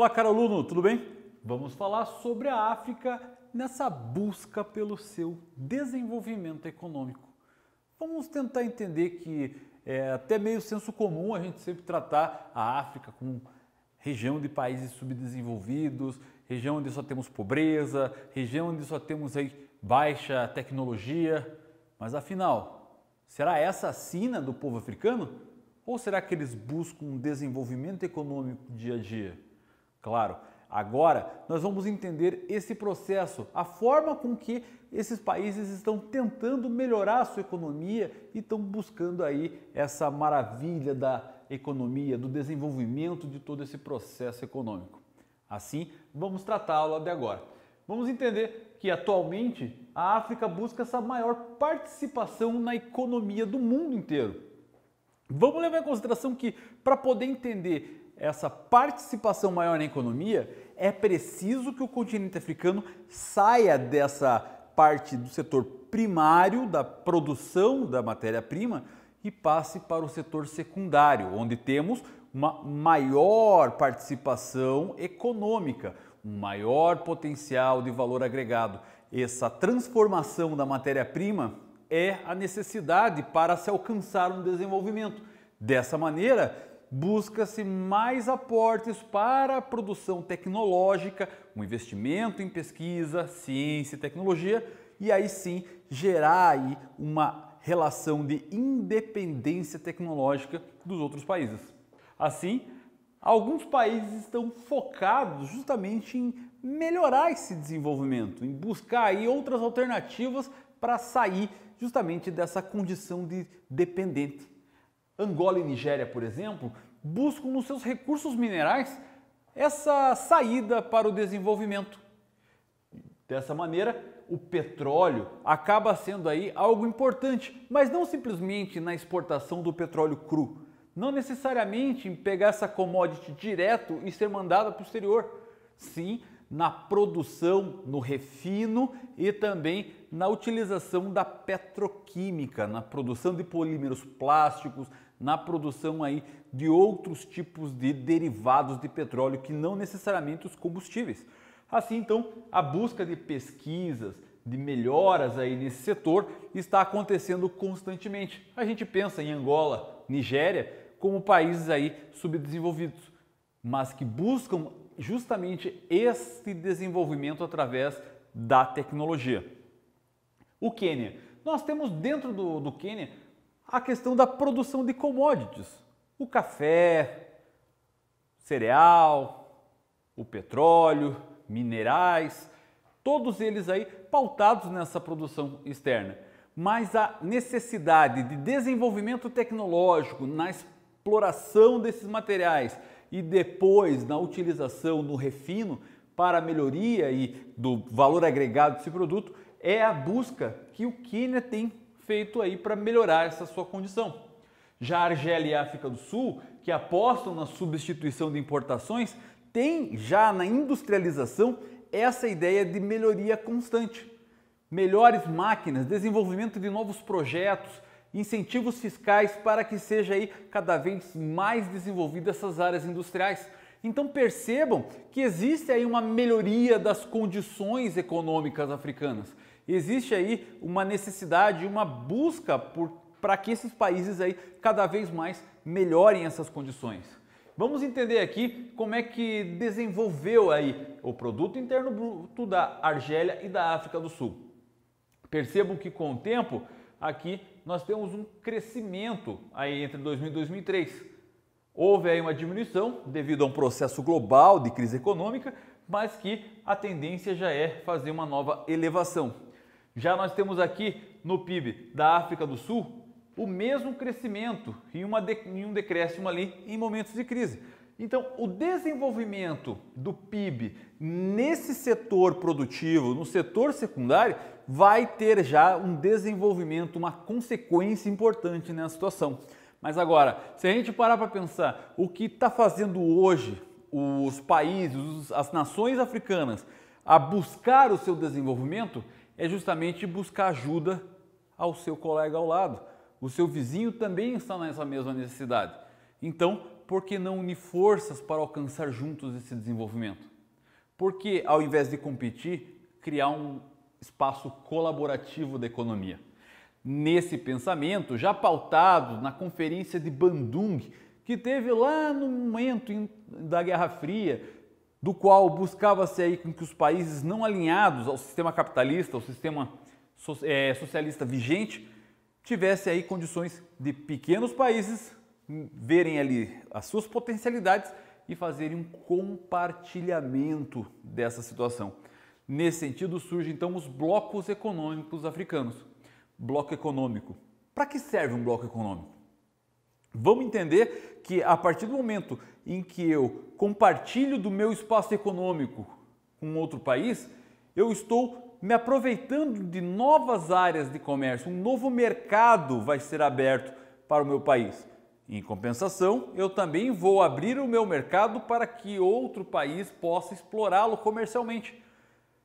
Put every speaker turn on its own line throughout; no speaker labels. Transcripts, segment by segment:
Olá, caro aluno, tudo bem? Vamos falar sobre a África nessa busca pelo seu desenvolvimento econômico. Vamos tentar entender que é até meio senso comum a gente sempre tratar a África como região de países subdesenvolvidos, região onde só temos pobreza, região onde só temos aí baixa tecnologia. Mas afinal, será essa a sina do povo africano? Ou será que eles buscam um desenvolvimento econômico dia a dia? Claro, agora nós vamos entender esse processo, a forma com que esses países estão tentando melhorar a sua economia e estão buscando aí essa maravilha da economia, do desenvolvimento de todo esse processo econômico. Assim, vamos tratar a aula de agora. Vamos entender que atualmente a África busca essa maior participação na economia do mundo inteiro. Vamos levar em consideração que para poder entender essa participação maior na economia, é preciso que o continente africano saia dessa parte do setor primário da produção da matéria-prima e passe para o setor secundário, onde temos uma maior participação econômica, um maior potencial de valor agregado. Essa transformação da matéria-prima é a necessidade para se alcançar um desenvolvimento. Dessa maneira, busca-se mais aportes para a produção tecnológica, um investimento em pesquisa, ciência e tecnologia, e aí sim gerar aí uma relação de independência tecnológica dos outros países. Assim, alguns países estão focados justamente em melhorar esse desenvolvimento, em buscar aí outras alternativas para sair justamente dessa condição de dependente Angola e Nigéria, por exemplo, buscam nos seus recursos minerais essa saída para o desenvolvimento. Dessa maneira, o petróleo acaba sendo aí algo importante, mas não simplesmente na exportação do petróleo cru. Não necessariamente em pegar essa commodity direto e ser mandada para o exterior. Sim, na produção, no refino e também na utilização da petroquímica, na produção de polímeros plásticos, na produção aí de outros tipos de derivados de petróleo que não necessariamente os combustíveis. Assim, então, a busca de pesquisas, de melhoras aí nesse setor está acontecendo constantemente. A gente pensa em Angola, Nigéria, como países aí subdesenvolvidos, mas que buscam justamente este desenvolvimento através da tecnologia. O Quênia. Nós temos dentro do, do Quênia a questão da produção de commodities. O café, cereal, o petróleo, minerais, todos eles aí pautados nessa produção externa. Mas a necessidade de desenvolvimento tecnológico na exploração desses materiais e depois na utilização no refino para melhoria e do valor agregado desse produto é a busca que o Quênia tem feito aí para melhorar essa sua condição. Já a Argélia e a África do Sul, que apostam na substituição de importações, têm já na industrialização essa ideia de melhoria constante. Melhores máquinas, desenvolvimento de novos projetos, incentivos fiscais para que seja aí cada vez mais desenvolvida essas áreas industriais. Então percebam que existe aí uma melhoria das condições econômicas africanas. Existe aí uma necessidade, uma busca para que esses países aí cada vez mais melhorem essas condições. Vamos entender aqui como é que desenvolveu aí o produto interno bruto da Argélia e da África do Sul. Percebam que com o tempo aqui nós temos um crescimento aí entre 2000 e 2003. Houve aí uma diminuição devido a um processo global de crise econômica, mas que a tendência já é fazer uma nova elevação. Já nós temos aqui no PIB da África do Sul o mesmo crescimento e uma de, em um decréscimo ali em momentos de crise. Então, o desenvolvimento do PIB nesse setor produtivo, no setor secundário, vai ter já um desenvolvimento, uma consequência importante nessa situação. Mas agora, se a gente parar para pensar o que está fazendo hoje os países, as nações africanas a buscar o seu desenvolvimento, é justamente buscar ajuda ao seu colega ao lado. O seu vizinho também está nessa mesma necessidade. Então, por que não unir forças para alcançar juntos esse desenvolvimento? Porque, ao invés de competir, criar um espaço colaborativo da economia? Nesse pensamento, já pautado na Conferência de Bandung, que teve lá no momento da Guerra Fria, do qual buscava-se aí com que os países não alinhados ao sistema capitalista, ao sistema é, socialista vigente, tivesse aí condições de pequenos países verem ali as suas potencialidades e fazerem um compartilhamento dessa situação. Nesse sentido surgem então os blocos econômicos africanos. Bloco econômico. Para que serve um bloco econômico? Vamos entender que a partir do momento em que eu compartilho do meu espaço econômico com outro país, eu estou me aproveitando de novas áreas de comércio, um novo mercado vai ser aberto para o meu país. Em compensação, eu também vou abrir o meu mercado para que outro país possa explorá-lo comercialmente.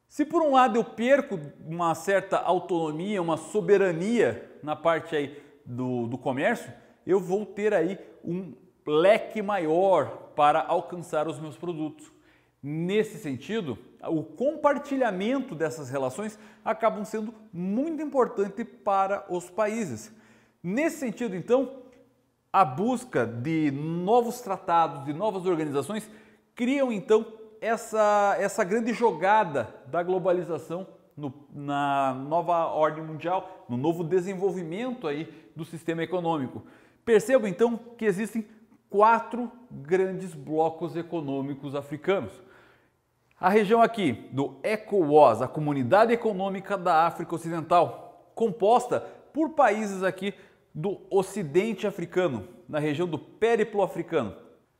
Se por um lado eu perco uma certa autonomia, uma soberania na parte aí do, do comércio, eu vou ter aí um leque maior para alcançar os meus produtos. Nesse sentido, o compartilhamento dessas relações acabam sendo muito importante para os países. Nesse sentido, então, a busca de novos tratados, de novas organizações, criam então essa, essa grande jogada da globalização no, na nova ordem mundial, no novo desenvolvimento aí do sistema econômico. Perceba então que existem quatro grandes blocos econômicos africanos. A região aqui do ECOWAS, a Comunidade Econômica da África Ocidental, composta por países aqui do Ocidente Africano, na região do Périplo Africano.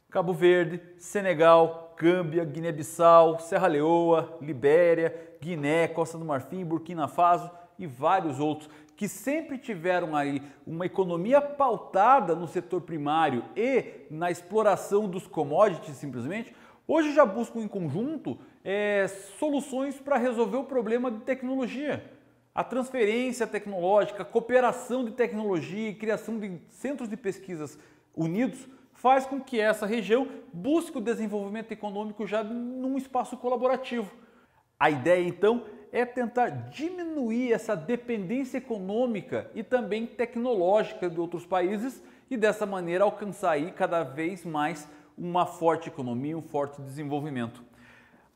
Cabo Verde, Senegal, Câmbia, Guiné-Bissau, Serra Leoa, Libéria, Guiné, Costa do Marfim, Burkina Faso e vários outros que sempre tiveram aí uma economia pautada no setor primário e na exploração dos commodities simplesmente, hoje já buscam em conjunto é, soluções para resolver o problema de tecnologia. A transferência tecnológica, a cooperação de tecnologia e criação de centros de pesquisas unidos faz com que essa região busque o desenvolvimento econômico já num espaço colaborativo. A ideia então é tentar diminuir essa dependência econômica e também tecnológica de outros países e dessa maneira alcançar aí cada vez mais uma forte economia, um forte desenvolvimento.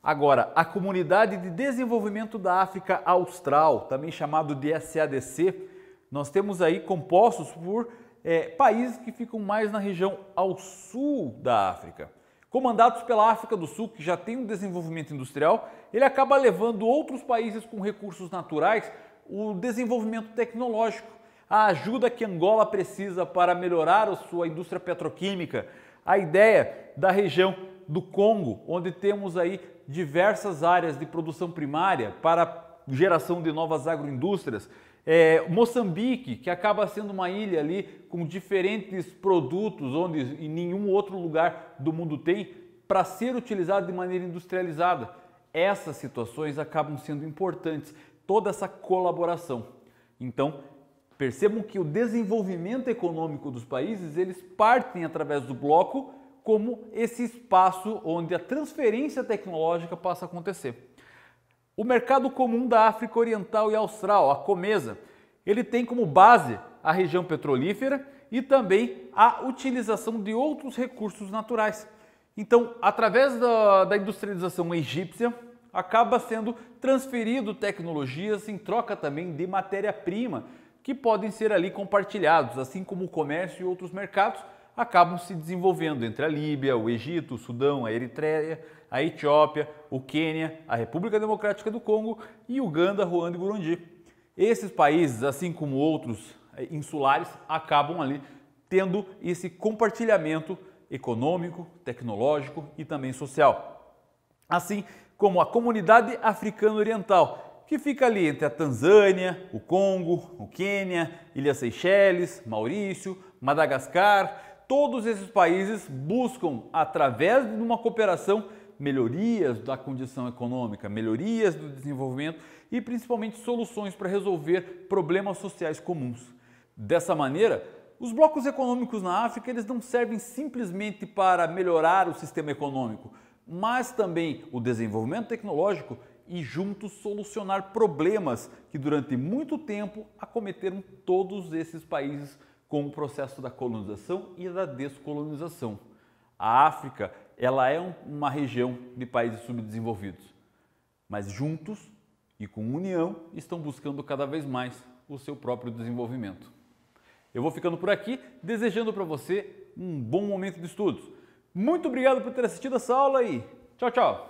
Agora, a Comunidade de Desenvolvimento da África Austral, também chamado de SADC, nós temos aí compostos por é, países que ficam mais na região ao sul da África. Comandados pela África do Sul, que já tem um desenvolvimento industrial, ele acaba levando outros países com recursos naturais o desenvolvimento tecnológico, a ajuda que Angola precisa para melhorar a sua indústria petroquímica, a ideia da região do Congo, onde temos aí diversas áreas de produção primária para geração de novas agroindústrias é, Moçambique, que acaba sendo uma ilha ali com diferentes produtos, onde em nenhum outro lugar do mundo tem, para ser utilizado de maneira industrializada. Essas situações acabam sendo importantes, toda essa colaboração. Então, percebam que o desenvolvimento econômico dos países, eles partem através do bloco como esse espaço onde a transferência tecnológica passa a acontecer. O mercado comum da África Oriental e Austral, a Comesa, ele tem como base a região petrolífera e também a utilização de outros recursos naturais. Então, através da, da industrialização egípcia, acaba sendo transferido tecnologias em troca também de matéria-prima, que podem ser ali compartilhados, assim como o comércio e outros mercados, acabam se desenvolvendo entre a Líbia, o Egito, o Sudão, a Eritreia, a Etiópia, o Quênia, a República Democrática do Congo e Uganda, Ruanda e Burundi. Esses países, assim como outros eh, insulares, acabam ali tendo esse compartilhamento econômico, tecnológico e também social. Assim como a comunidade africana oriental, que fica ali entre a Tanzânia, o Congo, o Quênia, Ilhas Seychelles, Maurício, Madagascar, Todos esses países buscam, através de uma cooperação, melhorias da condição econômica, melhorias do desenvolvimento e principalmente soluções para resolver problemas sociais comuns. Dessa maneira, os blocos econômicos na África eles não servem simplesmente para melhorar o sistema econômico, mas também o desenvolvimento tecnológico e juntos solucionar problemas que durante muito tempo acometeram todos esses países com o processo da colonização e da descolonização. A África ela é uma região de países subdesenvolvidos, mas juntos e com união estão buscando cada vez mais o seu próprio desenvolvimento. Eu vou ficando por aqui, desejando para você um bom momento de estudos. Muito obrigado por ter assistido essa aula e tchau, tchau!